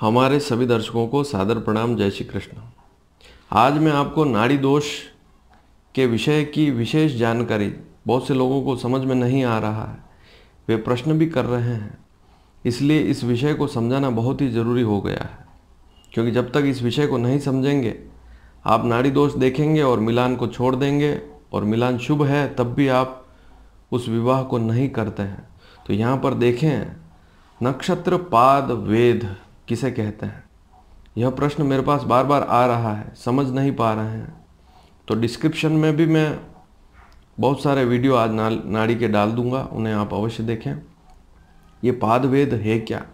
हमारे सभी दर्शकों को सादर प्रणाम जय श्री कृष्ण आज मैं आपको नाड़ी दोष के विषय की विशेष जानकारी बहुत से लोगों को समझ में नहीं आ रहा है वे प्रश्न भी कर रहे हैं इसलिए इस विषय को समझाना बहुत ही ज़रूरी हो गया है क्योंकि जब तक इस विषय को नहीं समझेंगे आप नाड़ी दोष देखेंगे और मिलान को छोड़ देंगे और मिलान शुभ है तब भी आप उस विवाह को नहीं करते हैं तो यहाँ पर देखें नक्षत्र पाद वेद किसे कहते हैं यह प्रश्न मेरे पास बार बार आ रहा है समझ नहीं पा रहे हैं तो डिस्क्रिप्शन में भी मैं बहुत सारे वीडियो आज ना, नाड़ी के डाल दूंगा उन्हें आप अवश्य देखें ये पाद वेद है क्या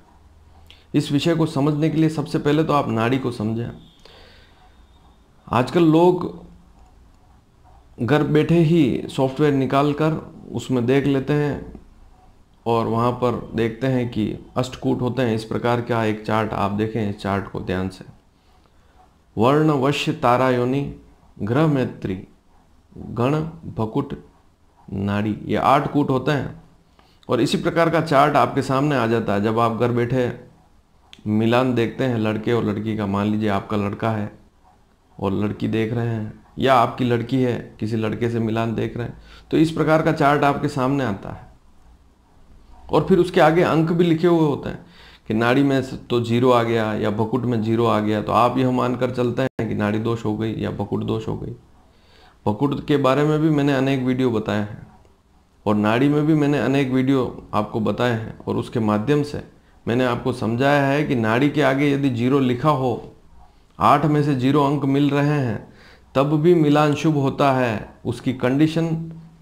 इस विषय को समझने के लिए सबसे पहले तो आप नाड़ी को समझें आजकल लोग घर बैठे ही सॉफ्टवेयर निकाल कर उसमें देख लेते हैं और वहाँ पर देखते हैं कि अष्टकूट होते हैं इस प्रकार का एक चार्ट आप देखें इस चार्ट को ध्यान से वर्ण वश्य तारा योनि ग्रह मैत्री गण भकुट नाड़ी ये आठ कूट होते हैं और इसी प्रकार का चार्ट आपके सामने आ जाता है जब आप घर बैठे मिलान देखते हैं लड़के और लड़की का मान लीजिए आपका लड़का है और लड़की देख रहे हैं या आपकी लड़की है किसी लड़के से मिलान देख रहे हैं तो इस प्रकार का चार्ट आपके सामने आता है और फिर उसके आगे अंक भी लिखे हुए होते हैं कि नाड़ी में तो जीरो आ गया या भकुट में जीरो आ गया तो आप यह मानकर चलते हैं कि नाड़ी दोष हो गई या भकुट दोष हो गई भकुट के बारे में भी मैंने अनेक वीडियो बताए हैं और नाड़ी में भी मैंने अनेक वीडियो आपको बताए हैं और उसके माध्यम से मैंने आपको समझाया है कि नाड़ी के आगे यदि जीरो लिखा हो आठ में से जीरो अंक मिल रहे हैं तब भी मिलान शुभ होता है उसकी कंडीशन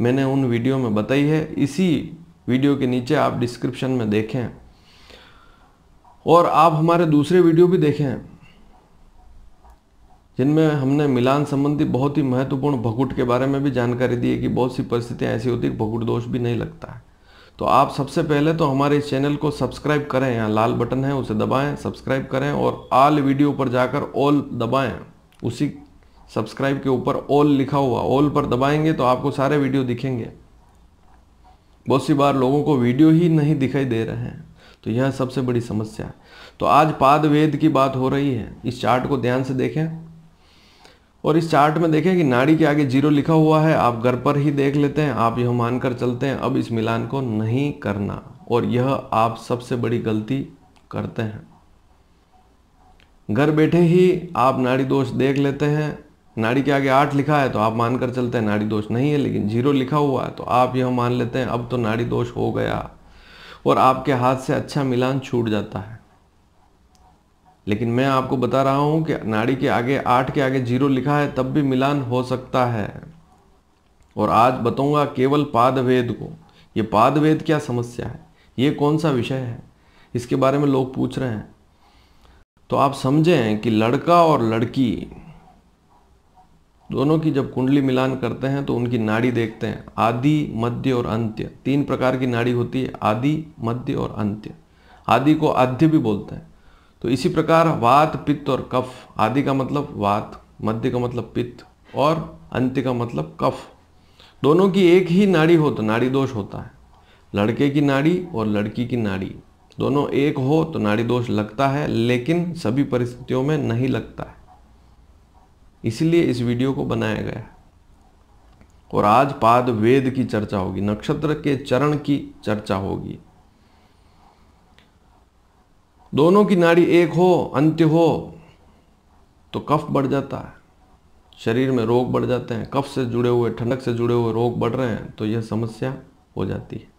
मैंने उन वीडियो में बताई है इसी वीडियो के नीचे आप डिस्क्रिप्शन में देखें और आप हमारे दूसरे वीडियो भी देखें जिनमें हमने मिलान संबंधी बहुत ही महत्वपूर्ण भगुट के बारे में भी जानकारी दी है कि बहुत सी परिस्थितियां ऐसी होती है भगुट दोष भी नहीं लगता है तो आप सबसे पहले तो हमारे इस चैनल को सब्सक्राइब करें यहाँ लाल बटन है उसे दबाएं सब्सक्राइब करें और आल वीडियो पर जाकर ऑल दबाएं उसी सब्सक्राइब के ऊपर ऑल लिखा हुआ ऑल पर दबाएंगे तो आपको सारे वीडियो दिखेंगे बहुत सी बार लोगों को वीडियो ही नहीं दिखाई दे रहे हैं तो यह सबसे बड़ी समस्या है तो आज पाद वेद की बात हो रही है इस चार्ट को ध्यान से देखें और इस चार्ट में देखें कि नाड़ी के आगे जीरो लिखा हुआ है आप घर पर ही देख लेते हैं आप यह मानकर चलते हैं अब इस मिलान को नहीं करना और यह आप सबसे बड़ी गलती करते हैं घर बैठे ही आप नाड़ी दोष देख लेते हैं नाड़ी के आगे आठ लिखा है तो आप मानकर चलते हैं नाड़ी दोष नहीं है लेकिन जीरो लिखा हुआ है तो आप यह मान लेते हैं अब तो नाड़ी दोष हो गया और आपके हाथ से अच्छा मिलान छूट जाता है लेकिन मैं आपको बता रहा हूं कि नाड़ी के आगे आठ के आगे जीरो लिखा है तब भी मिलान हो सकता है और आज बताऊंगा केवल वेद को ये वेद क्या समस्या है ये कौन सा विषय है इसके बारे में लोग पूछ रहे हैं तो आप समझें कि लड़का और लड़की दोनों की जब कुंडली मिलान करते हैं तो उनकी नाड़ी देखते हैं आदि मध्य और अंत्य तीन प्रकार की नाड़ी होती है आदि मध्य और अंत्य आदि को आद्य भी बोलते हैं तो इसी प्रकार वात पित्त और कफ आदि का मतलब वात मध्य का मतलब पित्त और अंत्य का मतलब कफ दोनों की एक ही नाड़ी हो तो नाड़ी दोष होता है लड़के की नाड़ी और लड़की की नाड़ी दोनों एक हो तो नाड़ी दोष लगता है लेकिन सभी परिस्थितियों में नहीं लगता है इसलिए इस वीडियो को बनाया गया है और आज पाद वेद की चर्चा होगी नक्षत्र के चरण की चर्चा होगी दोनों की नाड़ी एक हो अंत्य हो तो कफ बढ़ जाता है शरीर में रोग बढ़ जाते हैं कफ से जुड़े हुए ठंडक से जुड़े हुए रोग बढ़ रहे हैं तो यह समस्या हो जाती है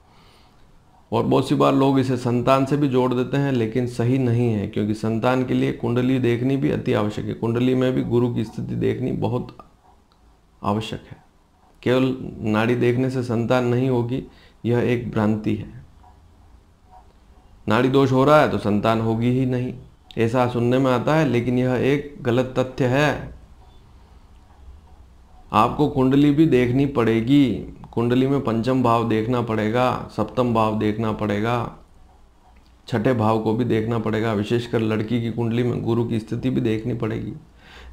और बहुत सी बार लोग इसे संतान से भी जोड़ देते हैं लेकिन सही नहीं है क्योंकि संतान के लिए कुंडली देखनी भी अति आवश्यक है कुंडली में भी गुरु की स्थिति देखनी बहुत आवश्यक है केवल नाड़ी देखने से संतान नहीं होगी यह एक भ्रांति है नाड़ी दोष हो रहा है तो संतान होगी ही नहीं ऐसा सुनने में आता है लेकिन यह एक गलत तथ्य है आपको कुंडली भी देखनी पड़ेगी कुंडली में पंचम भाव देखना पड़ेगा सप्तम भाव देखना पड़ेगा छठे भाव को भी देखना पड़ेगा विशेषकर लड़की की कुंडली में गुरु की स्थिति भी देखनी पड़ेगी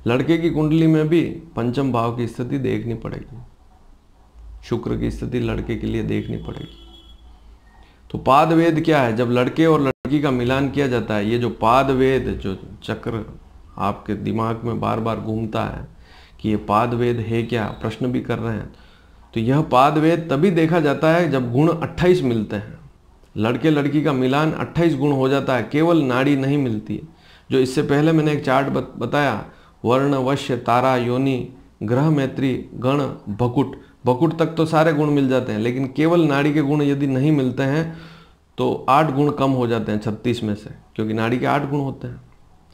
लड़के की कुंडली में भी पंचम भाव की स्थिति देखनी पड़ेगी शुक्र की स्थिति लड़के के लिए देखनी पड़ेगी तो पाद वेद क्या है जब लड़के और लड़की का मिलान किया जाता है ये जो पाद वेद जो चक्र आपके दिमाग में बार बार घूमता है कि ये पाद वेद है क्या प्रश्न भी कर रहे हैं तो यह पाद वेद तभी देखा जाता है जब गुण 28 मिलते हैं लड़के लड़की का मिलान 28 गुण हो जाता है केवल नाड़ी नहीं मिलती है जो इससे पहले मैंने एक चार्ट बताया वर्ण वश्य तारा योनि ग्रह मैत्री गण भकुट भकुट तक तो सारे गुण मिल जाते हैं लेकिन केवल नाड़ी के गुण यदि नहीं मिलते हैं तो आठ गुण कम हो जाते हैं छत्तीस में से क्योंकि नाड़ी के आठ गुण होते हैं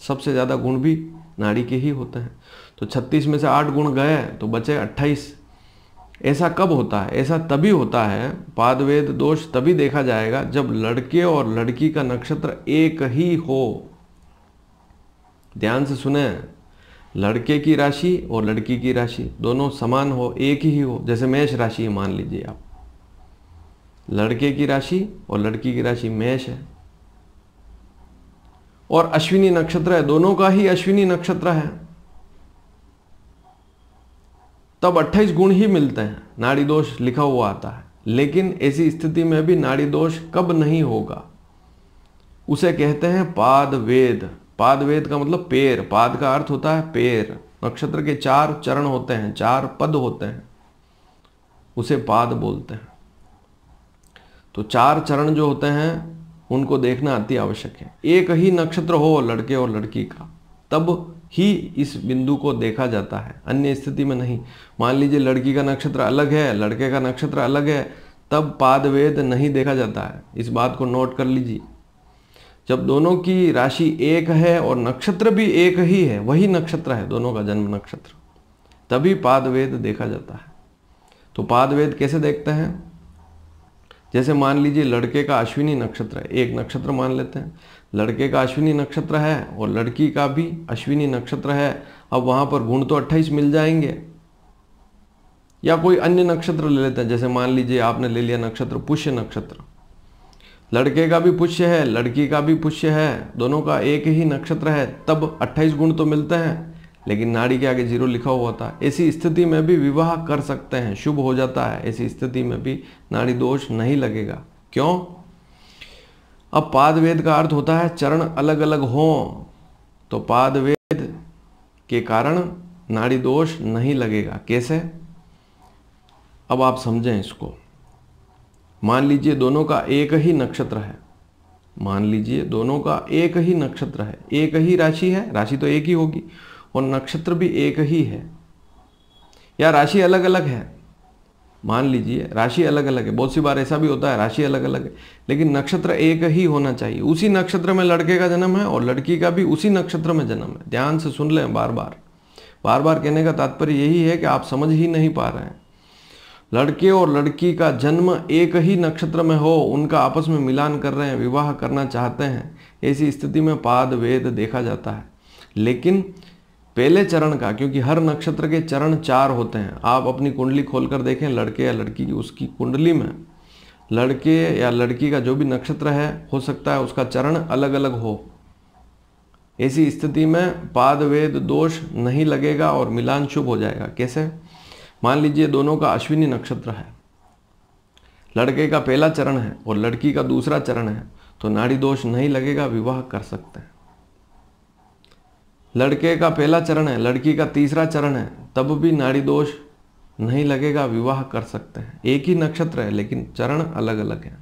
सबसे ज़्यादा गुण भी नाड़ी के ही होते हैं तो छत्तीस में से आठ गुण गए तो बचे अट्ठाईस ऐसा कब होता है ऐसा तभी होता है पादवेद दोष तभी देखा जाएगा जब लड़के और लड़की का नक्षत्र एक ही हो ध्यान से सुने लड़के की राशि और लड़की की राशि दोनों समान हो एक ही हो जैसे मेष राशि मान लीजिए आप लड़के की राशि और लड़की की राशि मेष है और अश्विनी नक्षत्र है दोनों का ही अश्विनी नक्षत्र है तब 28 गुण ही मिलते हैं नाड़ी दोष लिखा हुआ आता है लेकिन ऐसी स्थिति में भी नाड़ी दोष कब नहीं होगा उसे कहते हैं पाद वेद पाद वेद का मतलब पैर पाद का अर्थ होता है पैर नक्षत्र के चार चरण होते हैं चार पद होते हैं उसे पाद बोलते हैं तो चार चरण जो होते हैं उनको देखना अति आवश्यक है एक ही नक्षत्र हो लड़के और लड़की का तब ही इस बिंदु को देखा जाता है अन्य स्थिति में नहीं मान लीजिए लड़की का नक्षत्र अलग है लड़के का नक्षत्र अलग है तब पादवेद नहीं देखा जाता है इस बात को नोट कर लीजिए जब दोनों की राशि एक है और नक्षत्र भी एक ही है वही नक्षत्र है दोनों का जन्म नक्षत्र तभी पादवेद देखा जाता है तो पादवेद कैसे देखते हैं जैसे मान लीजिए लड़के का अश्विनी नक्षत्र है एक नक्षत्र मान लेते हैं लड़के का अश्विनी नक्षत्र है और लड़की का भी अश्विनी नक्षत्र है अब वहाँ पर गुण तो 28 मिल जाएंगे या कोई अन्य नक्षत्र ले लेते हैं जैसे मान लीजिए आपने ले लिया नक्षत्र पुष्य नक्षत्र लड़के का भी पुष्य है लड़की का भी पुष्य है दोनों का एक ही नक्षत्र है तब 28 गुण तो मिलते हैं लेकिन नाड़ी के आगे जीरो लिखा हुआ था ऐसी स्थिति में भी विवाह कर सकते हैं शुभ हो जाता है ऐसी स्थिति में भी नाड़ी दोष नहीं लगेगा क्यों अब पादवेद का अर्थ होता है चरण अलग अलग हो तो पादवेद के कारण नाड़ी दोष नहीं लगेगा कैसे अब आप समझें इसको मान लीजिए दोनों का एक ही नक्षत्र है मान लीजिए दोनों का एक ही नक्षत्र है एक ही राशि है राशि तो एक ही होगी और नक्षत्र भी एक ही है या राशि अलग अलग है मान लीजिए राशि अलग अलग है बहुत सी बार ऐसा भी होता है राशि अलग अलग है लेकिन नक्षत्र एक ही होना चाहिए उसी नक्षत्र में लड़के का जन्म है और लड़की का भी उसी नक्षत्र में जन्म है ध्यान से सुन लें बार बार बार बार कहने का तात्पर्य यही है कि आप समझ ही नहीं पा रहे हैं लड़के और लड़की का जन्म एक ही नक्षत्र में हो उनका आपस में मिलान कर रहे हैं विवाह करना चाहते हैं ऐसी स्थिति में पाद वेद देखा जाता है लेकिन पहले चरण का क्योंकि हर नक्षत्र के चरण चार होते हैं आप अपनी कुंडली खोलकर देखें लड़के या लड़की की उसकी कुंडली में लड़के या लड़की का जो भी नक्षत्र है हो सकता है उसका चरण अलग अलग हो ऐसी स्थिति में पाद वेद दोष नहीं लगेगा और मिलान शुभ हो जाएगा कैसे मान लीजिए दोनों का अश्विनी नक्षत्र है लड़के का पहला चरण है और लड़की का दूसरा चरण है तो नाड़ी दोष नहीं लगेगा विवाह कर सकते हैं लड़के का पहला चरण है लड़की का तीसरा चरण है तब भी नाड़ी दोष नहीं लगेगा विवाह कर सकते हैं एक ही नक्षत्र है लेकिन चरण अलग अलग है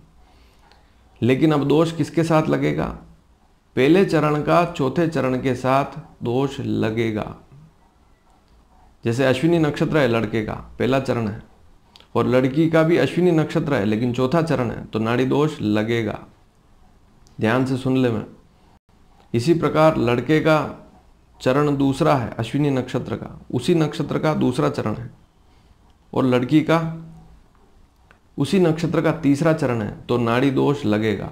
लेकिन अब दोष किसके साथ लगेगा पहले चरण का चौथे चरण के साथ दोष लगेगा जैसे अश्विनी नक्षत्र है लड़के का पहला चरण है और लड़की का भी अश्विनी नक्षत्र है लेकिन चौथा चरण है तो नाड़ी दोष लगेगा ध्यान से सुन ले मैं इसी प्रकार लड़के का चरण दूसरा है अश्विनी नक्षत्र का उसी नक्षत्र का दूसरा चरण है और लड़की का उसी नक्षत्र का तीसरा चरण है तो नाड़ी दोष लगेगा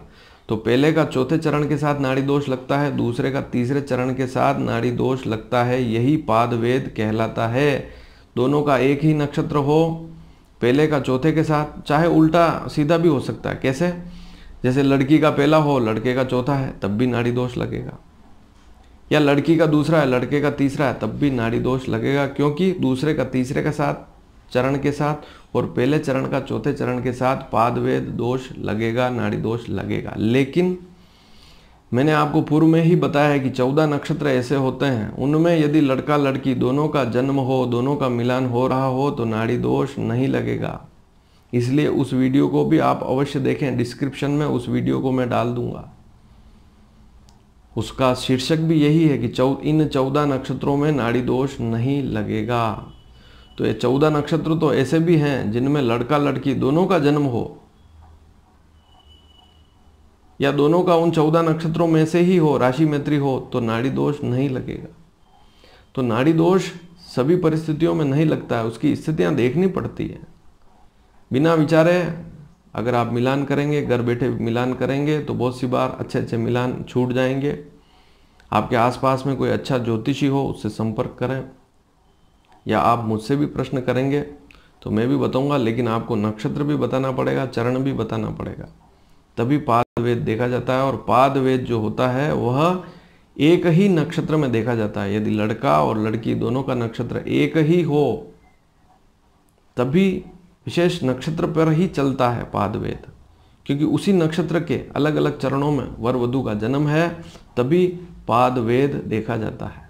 तो पहले का चौथे चरण के साथ नाड़ी दोष लगता है दूसरे का तीसरे चरण के साथ नाड़ी दोष लगता है यही पादवेद कहलाता है दोनों का एक ही नक्षत्र हो पहले का चौथे के साथ चाहे उल्टा सीधा भी हो सकता है कैसे जैसे लड़की का पहला हो लड़के का चौथा है तब भी नाड़ी दोष लगेगा या लड़की का दूसरा है लड़के का तीसरा है तब भी नाड़ी दोष लगेगा क्योंकि दूसरे का तीसरे के साथ चरण के साथ और पहले चरण का चौथे चरण के साथ पादवेद दोष लगेगा नाड़ी दोष लगेगा लेकिन मैंने आपको पूर्व में ही बताया है कि चौदह नक्षत्र ऐसे होते हैं उनमें यदि लड़का लड़की दोनों का जन्म हो दोनों का मिलान हो रहा हो तो नाड़ी दोष नहीं लगेगा इसलिए उस वीडियो को भी आप अवश्य देखें डिस्क्रिप्शन में उस वीडियो को मैं डाल दूंगा उसका शीर्षक भी यही है कि चौ इन चौदह नक्षत्रों में नाड़ी दोष नहीं लगेगा तो ये चौदह नक्षत्र तो ऐसे भी हैं जिनमें लड़का लड़की दोनों का जन्म हो या दोनों का उन चौदह नक्षत्रों में से ही हो राशि मैत्री हो तो नाड़ी दोष नहीं लगेगा तो नाड़ी दोष सभी परिस्थितियों में नहीं लगता है उसकी स्थितियां देखनी पड़ती है बिना विचारे अगर आप मिलान करेंगे घर बैठे मिलान करेंगे तो बहुत सी बार अच्छे अच्छे मिलान छूट जाएंगे आपके आसपास में कोई अच्छा ज्योतिषी हो उससे संपर्क करें या आप मुझसे भी प्रश्न करेंगे तो मैं भी बताऊंगा लेकिन आपको नक्षत्र भी बताना पड़ेगा चरण भी बताना पड़ेगा तभी पाद वेद देखा जाता है और पाद वेद जो होता है वह एक ही नक्षत्र में देखा जाता है यदि लड़का और लड़की दोनों का नक्षत्र एक ही हो तभी विशेष नक्षत्र पर ही चलता है पादवेद क्योंकि उसी नक्षत्र के अलग अलग चरणों में वर वधु का जन्म है तभी पादवेद देखा जाता है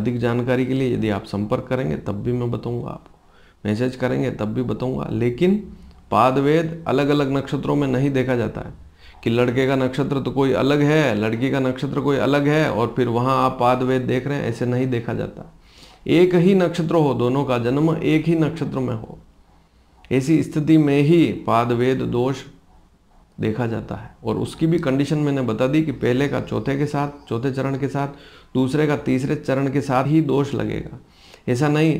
अधिक जानकारी के लिए यदि आप संपर्क करेंगे तब भी मैं बताऊंगा आपको मैसेज करेंगे तब भी बताऊंगा लेकिन पादवेद अलग अलग नक्षत्रों में नहीं देखा जाता है कि लड़के का नक्षत्र तो कोई अलग है लड़की का नक्षत्र कोई अलग है और फिर वहाँ आप पादवेद देख रहे हैं ऐसे नहीं देखा जाता एक ही नक्षत्र हो दोनों का जन्म एक ही नक्षत्र में हो ऐसी स्थिति में ही पादवेद दोष देखा जाता है और उसकी भी कंडीशन मैंने बता दी कि पहले का चौथे के साथ चौथे चरण के साथ दूसरे का तीसरे चरण के साथ ही दोष लगेगा ऐसा नहीं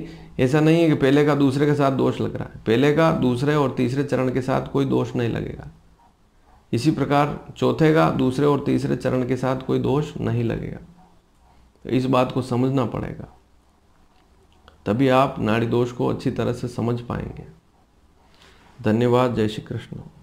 ऐसा नहीं है कि पहले का दूसरे के साथ दोष लग रहा है पहले का दूसरे और तीसरे चरण के साथ कोई दोष नहीं लगेगा इसी प्रकार चौथे का दूसरे और तीसरे चरण के साथ कोई दोष नहीं लगेगा तो इस बात को समझना पड़ेगा तभी आप नाड़ी दोष को अच्छी तरह से समझ पाएंगे धन्यवाद जय श्री कृष्ण